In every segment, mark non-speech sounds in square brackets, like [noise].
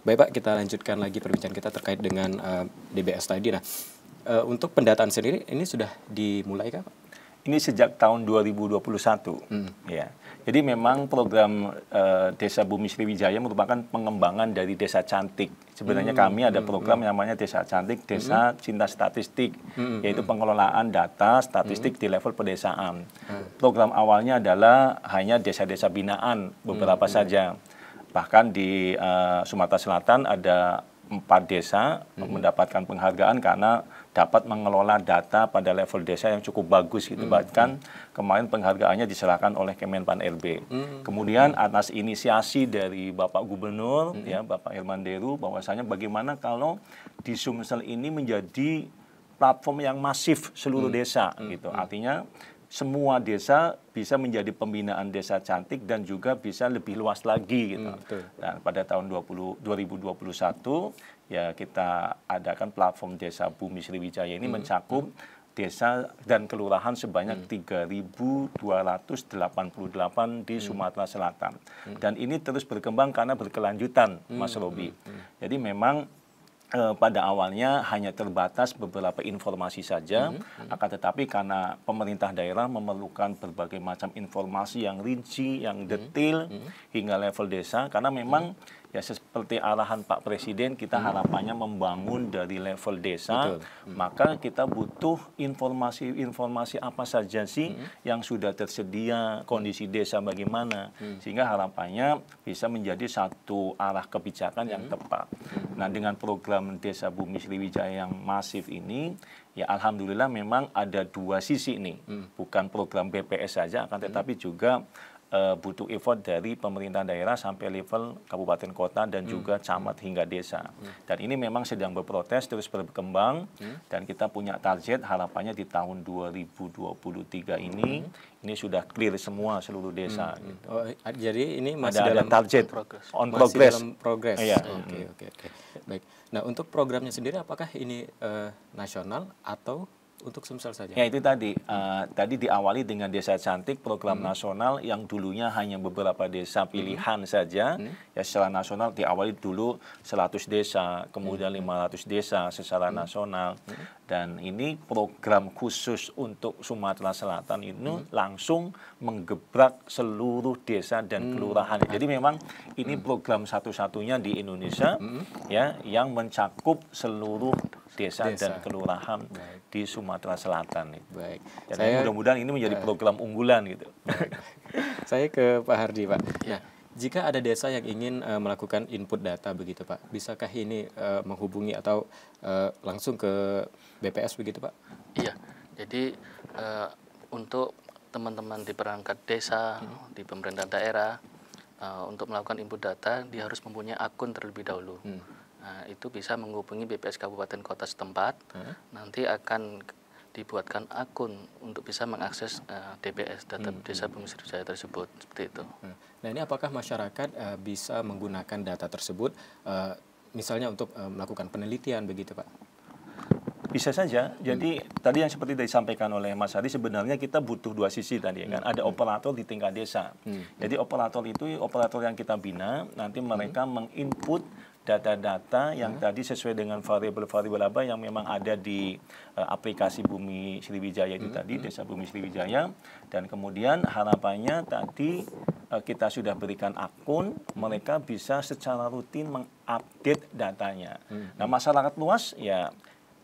Baik Pak, kita lanjutkan lagi perbincangan kita terkait dengan uh, eh, DBS tadi. Nah, uh, untuk pendataan sendiri ini sudah dimulai kan Pak? Ini sejak tahun 2021. Hmm. Ya. Jadi memang program uh, Desa Bumi Sriwijaya merupakan pengembangan dari Desa Cantik. Sebenarnya hmm. kami ada hmm. program hmm. namanya Desa Cantik, Desa hmm. Cinta Statistik, hmm. hmm yaitu hmm. pengelolaan data statistik hmm. di level pedesaan. Hmm. Program awalnya adalah hanya desa-desa binaan beberapa hmm. saja. Hmm Bahkan di uh, Sumatera Selatan ada empat desa mm hmm. mendapatkan penghargaan karena dapat mengelola data pada level desa yang cukup bagus gitu. Mm hmm. Bahkan hmm. kemarin penghargaannya diserahkan oleh Kemenpan RB. hmm. Kemudian hmm. atas inisiasi dari Bapak Gubernur hmm. ya Bapak Herman Deru bahwasanya bagaimana kalau di Sumsel ini menjadi platform yang masif seluruh hmm. desa hmm, gitu. Artinya semua desa bisa menjadi pembinaan desa cantik dan juga bisa lebih luas lagi gitu. Hmm, Nah, pada tahun 20, 2021 ya kita adakan platform Desa Bumi Sriwijaya ini hmm, mencakup desa dan kelurahan sebanyak hmm. 3.288 di hmm. Sumatera Selatan. Hmm. Dan ini terus berkembang karena berkelanjutan, hmm. Mas Robi. Hmm. Hmm. Jadi memang Eh, pada awalnya hanya terbatas beberapa informasi saja, mm-hmm. akan tetapi karena pemerintah daerah memerlukan berbagai macam informasi yang rinci, yang mhm, detail mm-hmm. hingga level desa, karena memang mm-hmm ya seperti arahan Pak Presiden kita hmm. harapannya membangun dari level desa hmm. maka kita butuh informasi-informasi apa saja sih hmm. yang sudah tersedia kondisi desa bagaimana hmm. sehingga harapannya bisa menjadi satu arah kebijakan hmm. yang tepat. Hmm. Nah, dengan program Desa Bumi Sriwijaya yang masif ini ya alhamdulillah memang ada dua sisi nih. Hmm. Bukan program BPS saja akan hmm. tetapi juga uh, butuh effort dari pemerintah daerah sampai level kabupaten kota dan hmm. juga camat hmm. hingga desa. Hmm. Dan ini memang sedang berprotes terus berkembang hmm. dan kita punya target harapannya di tahun 2023 ini hmm. ini sudah clear semua seluruh desa. Hmm. Gitu. Oh, eh, ah, jadi ini masih ada, dalam ada target progress. on masih progress. Dalam progress. Iya. Oke oke oke. Baik. Nah untuk programnya sendiri apakah ini uh, nasional atau untuk Sumsel saja? Ya itu tadi, uh, tadi diawali dengan desa cantik program hmm. nasional yang dulunya hanya beberapa desa hmm. pilihan hmm. saja. Hmm. Ya secara nasional diawali dulu 100 desa, kemudian hmm. 500 desa secara hmm. nasional. Hmm. Dan ini program khusus untuk Sumatera Selatan ini hmm. langsung menggebrak seluruh desa dan hmm. kelurahan. Jadi memang ini hmm. program satu-satunya di Indonesia hmm. ya yang mencakup seluruh desa, desa. dan kelurahan Baik. di Sumatera Sumatera Selatan. nih. Baik. Dan saya mudah-mudahan ini menjadi baik. Eh. program unggulan gitu. [laughs] saya ke Pak Hardi, Pak. Ya. Nah, jika ada desa yang ingin uh, melakukan input data begitu, Pak, bisakah ini uh, menghubungi atau uh, langsung ke BPS begitu, Pak? Iya. Jadi uh, untuk teman-teman di perangkat desa, hmm. di pemerintah daerah, uh, untuk melakukan input data, dia harus mempunyai akun terlebih dahulu. Hmm. Nah, itu bisa menghubungi BPS Kabupaten Kota setempat. Hmm. Nanti akan dibuatkan akun untuk bisa mengakses uh, eh, DBS data hmm. desa hmm. bumi jaya tersebut seperti itu. Hmm. Nah ini apakah masyarakat uh, bisa menggunakan data tersebut uh, misalnya untuk uh, melakukan penelitian begitu pak? Bisa saja. Hmm. Jadi hmm. tadi yang seperti disampaikan oleh Mas Hadi sebenarnya kita butuh dua sisi tadi kan. Hmm. Ada operator di tingkat desa. Hmm. Jadi operator itu operator yang kita bina nanti mereka hmm. menginput data-data yang hmm. tadi sesuai dengan variabel-variabel apa yang memang ada di uh, aplikasi Bumi Sriwijaya itu hmm. tadi hmm. Desa Bumi Sriwijaya dan kemudian harapannya tadi uh, kita sudah berikan akun mereka bisa secara rutin mengupdate datanya. Hmm. Nah hmm. masyarakat luas ya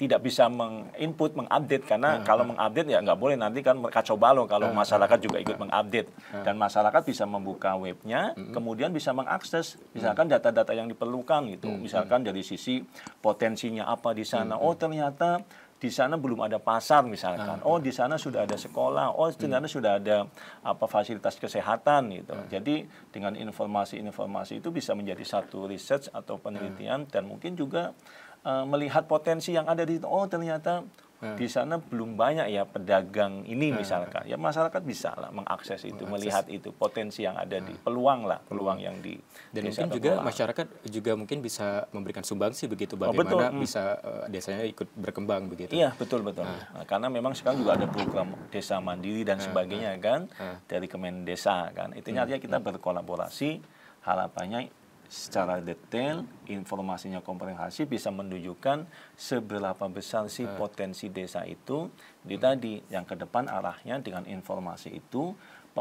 tidak bisa menginput, mengupdate karena uh, kalau nah. mengupdate ya nggak boleh nanti kan kacau balau kalau uh, masyarakat juga ikut mengupdate uh, dan masyarakat bisa membuka webnya, uh, kemudian bisa mengakses misalkan data-data yang diperlukan gitu, misalkan dari sisi potensinya apa di sana, oh ternyata di sana belum ada pasar misalkan. Oh, di sana sudah ada sekolah. Oh, di mm. sana sudah ada apa fasilitas kesehatan gitu. Jadi dengan informasi-informasi itu bisa menjadi satu research atau penelitian dan mungkin juga Eh, melihat potensi yang ada di oh ternyata hmm. di sana belum banyak ya pedagang ini hmm. misalkan ya masyarakat bisa lah mengakses itu mengakses. melihat itu potensi yang ada hmm. di nah. peluang lah peluang yang di dan mungkin juga pulang. masyarakat juga mungkin bisa memberikan sumbangsi begitu oh, bagaimana oh, betul. Hmm. bisa uh, desanya ikut berkembang begitu iya betul betul nah, karena memang sekarang juga ada program desa mandiri dan sebagainya kan dari Kemen Desa kan itu hmm. artinya kita berkolaborasi harapannya secara detail, informasinya komprehensif bisa menunjukkan seberapa besar sih eh. potensi desa itu di tadi yang ke depan arahnya dengan informasi itu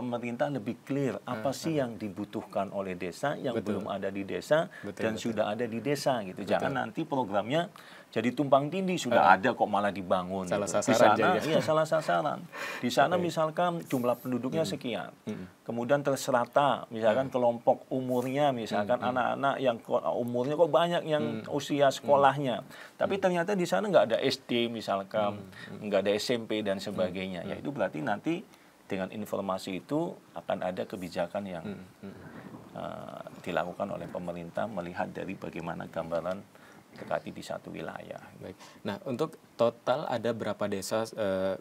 pemerintah lebih clear apa sih yang dibutuhkan oleh desa yang betul. belum ada di desa betul, dan betul. sudah ada di desa gitu. Betul. Jangan nanti programnya jadi tumpang tindih sudah uh, ada kok malah dibangun salah gitu. sasaran di sana ya. iya salah sasaran di sana okay. misalkan jumlah penduduknya hmm. sekian hmm. kemudian terserata misalkan hmm. kelompok umurnya misalkan anak-anak hmm. yang umurnya kok banyak yang hmm. usia sekolahnya hmm. tapi hmm. ternyata di sana nggak ada SD misalkan nggak ada SMP dan sebagainya hmm. ya itu berarti nanti dengan informasi itu akan ada kebijakan yang uh, dilakukan oleh pemerintah melihat dari bagaimana gambaran terkait di satu wilayah. Baik. Nah, untuk total ada berapa desa uh,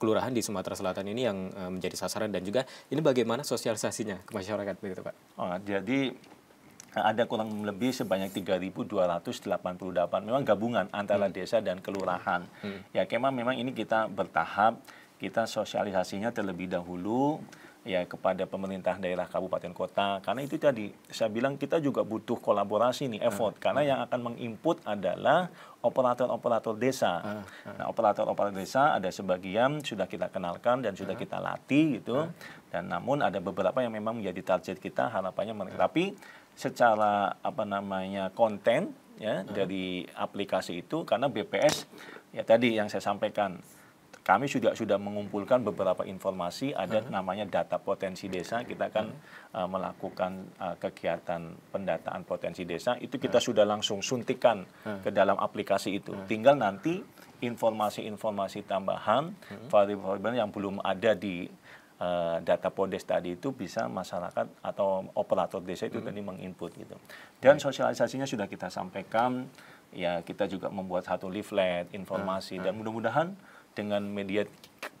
kelurahan di Sumatera Selatan ini yang uh, menjadi sasaran dan juga ini bagaimana sosialisasinya ke masyarakat begitu, Pak? Oh, jadi ada kurang lebih sebanyak 3.288 memang gabungan antara hmm. desa dan kelurahan. Hmm. Ya, Kema memang ini kita bertahap kita sosialisasinya terlebih dahulu ya kepada pemerintah daerah kabupaten kota karena itu tadi saya bilang kita juga butuh kolaborasi nih effort ah, karena ah. yang akan menginput adalah operator-operator desa. Ah, nah, operator-operator desa ada sebagian sudah kita kenalkan dan sudah kita latih gitu. Dan namun ada beberapa yang memang menjadi target kita harapannya mereka tapi secara apa namanya konten ya dari aplikasi itu karena BPS ya tadi yang saya sampaikan kami sudah sudah mengumpulkan beberapa informasi ada -huh. namanya data potensi desa kita akan -huh. Eh, uh, melakukan uh, kegiatan pendataan potensi desa itu kita -huh. sudah langsung suntikan -huh. ke dalam aplikasi itu -huh. tinggal nanti informasi-informasi tambahan variabel yang belum ada di eh, data podes tadi itu bisa masyarakat atau operator desa itu hmm. tadi menginput gitu dan sosialisasinya sudah kita sampaikan ya kita juga membuat satu leaflet informasi hmm. dan mudah-mudahan dengan media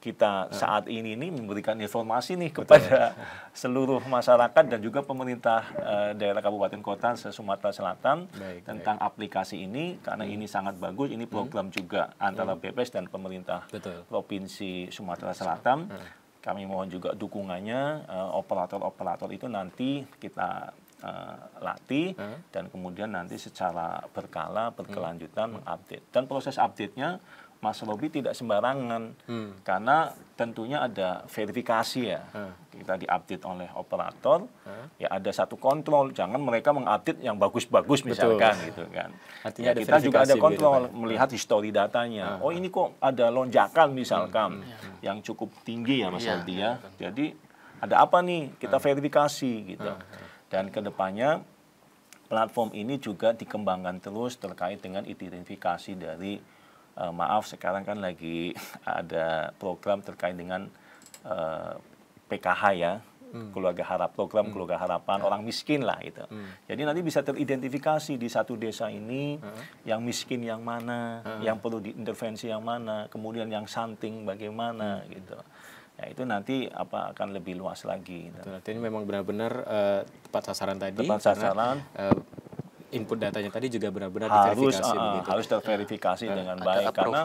kita ah. saat ini ini memberikan informasi nih kepada Betul. seluruh masyarakat dan juga pemerintah uh, daerah kabupaten kota se Sumatera Selatan baik, tentang baik. aplikasi ini karena hmm. ini sangat bagus ini hmm. program hmm. juga antara hmm. BPS dan pemerintah Betul. provinsi Sumatera Selatan hmm. kami mohon juga dukungannya eh, operator-operator itu nanti kita uh, latih hmm. dan kemudian nanti secara berkala berkelanjutan hmm. mengupdate dan proses update-nya Mas Robi tidak sembarangan hmm. karena tentunya ada verifikasi ya hmm. kita diupdate oleh operator hmm. ya ada satu kontrol jangan mereka mengupdate yang bagus-bagus misalkan Betul. gitu kan Artinya ya, kita juga ada kontrol begitu, ya? melihat histori datanya hmm. oh ini kok ada lonjakan misalkan hmm. hmm. hmm. yang cukup tinggi ya Mas iya. Robi ya, ya. jadi ada apa nih kita hmm. verifikasi gitu hmm. hmm. dan kedepannya platform ini juga dikembangkan terus terkait dengan identifikasi dari uh, maaf sekarang kan lagi [laughs] ada program terkait dengan uh, eh, PKH ya hmm. keluarga harap program hmm. keluarga harapan ya. orang miskin lah itu hmm. jadi nanti bisa teridentifikasi di satu desa ini hmm. yang miskin yang mana hmm. yang perlu diintervensi yang mana kemudian yang santing bagaimana hmm. gitu ya itu nanti apa akan lebih luas lagi. Gitu. Betul, nanti ini memang benar-benar uh, tepat sasaran tadi. Tepat sasaran. Karena, uh, input datanya tadi juga benar-benar harus, diverifikasi uh, harus terverifikasi uh, dengan baik karena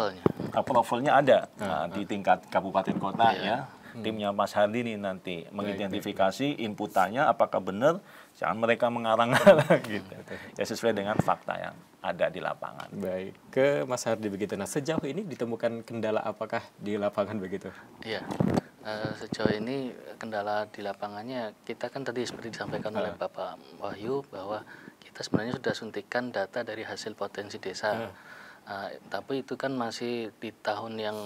approvalnya ada uh, di tingkat kabupaten kota iya. ya hmm. timnya Mas Hardi nih nanti mengidentifikasi inputannya apakah benar jangan mereka mengarang-arang [laughs] gitu ya sesuai dengan fakta yang ada di lapangan. Baik ke Mas Hardi begitu. Nah sejauh ini ditemukan kendala apakah di lapangan begitu? Iya eh, sejauh ini kendala di lapangannya kita kan tadi seperti disampaikan oleh iya. Bapak Wahyu bahwa kita sebenarnya sudah suntikan data dari hasil potensi desa. Hmm. Uh, tapi itu kan masih di tahun yang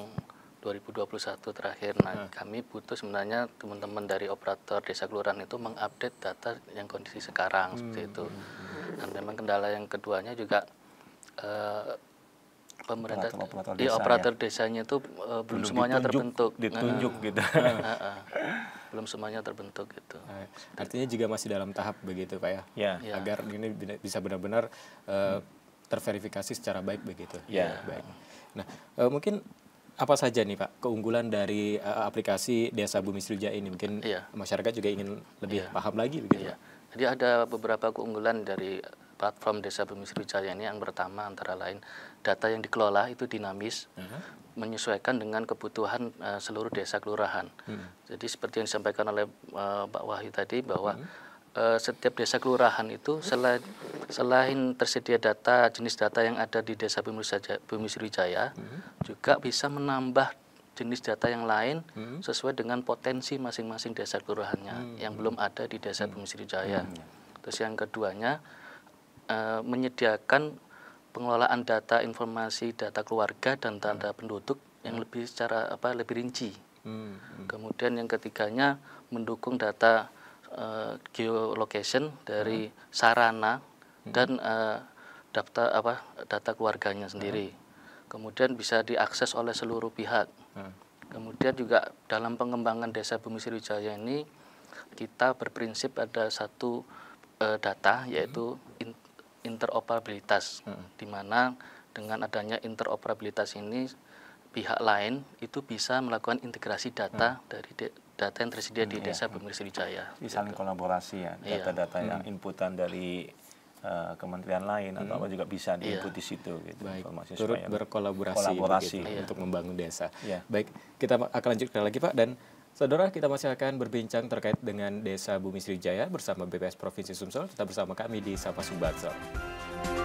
2021 terakhir. Nah, hmm. kami butuh sebenarnya teman-teman dari operator desa kelurahan itu mengupdate data yang kondisi sekarang hmm. seperti itu. Dan memang kendala yang keduanya juga uh, pemerintah operator, operator, iya, desa, di operator ya. desanya itu uh, belum, belum semuanya ditunjuk, terbentuk. Ditunjuk uh, gitu. Uh, uh, uh belum semuanya terbentuk gitu. Nah, artinya juga masih dalam tahap begitu pak ya, ya. ya. agar ini bisa benar-benar uh, terverifikasi secara baik begitu. Ya. Baik. Nah uh, mungkin apa saja nih Pak keunggulan dari uh, aplikasi Desa Bumi Sriwijaya ini mungkin ya. masyarakat juga ingin lebih ya. paham lagi begitu. Ya. Jadi ada beberapa keunggulan dari platform Desa Bumi Sriwijaya ini yang pertama antara lain data yang dikelola itu dinamis, uh -huh menyesuaikan dengan kebutuhan uh, seluruh desa kelurahan. Hmm. Jadi seperti yang disampaikan oleh uh, Pak Wahyu tadi bahwa hmm. uh, setiap desa kelurahan itu selain selain tersedia data jenis data yang ada di desa Bumi Sriwijaya hmm. juga bisa menambah jenis data yang lain hmm. sesuai dengan potensi masing-masing desa kelurahannya hmm. yang belum ada di desa hmm. Bumi Sriwijaya. Hmm. Terus yang keduanya uh, menyediakan pengelolaan data informasi data keluarga dan data hmm. penduduk yang hmm. lebih secara apa lebih rinci. Hmm, hmm. Kemudian yang ketiganya mendukung data uh, geolocation dari hmm. sarana dan uh, daftar apa data keluarganya sendiri. Hmm. Kemudian bisa diakses oleh seluruh pihak. Hmm. Kemudian juga dalam pengembangan desa Bumi Sriwijaya ini kita berprinsip ada satu uh, data yaitu hmm interoperabilitas, hmm. di mana dengan adanya interoperabilitas ini pihak lain itu bisa melakukan integrasi data hmm. dari de, data yang tersedia hmm, di mm, iya. desa Bumi Sriwijaya. Bisa gitu. kolaborasi ya iya. data-data iya. yang mm. inputan dari uh, kementerian lain hmm. atau apa mm. juga bisa diinput iya. di situ gitu Baik. informasi Turut berkolaborasi kolaborasi. iya. untuk membangun desa. Iya. Baik, kita akan lanjutkan lagi Pak dan Saudara, kita masih akan berbincang terkait dengan Desa Bumi Sriwijaya bersama BPS Provinsi Sumsel. Tetap bersama kami di Sapa Subatsel.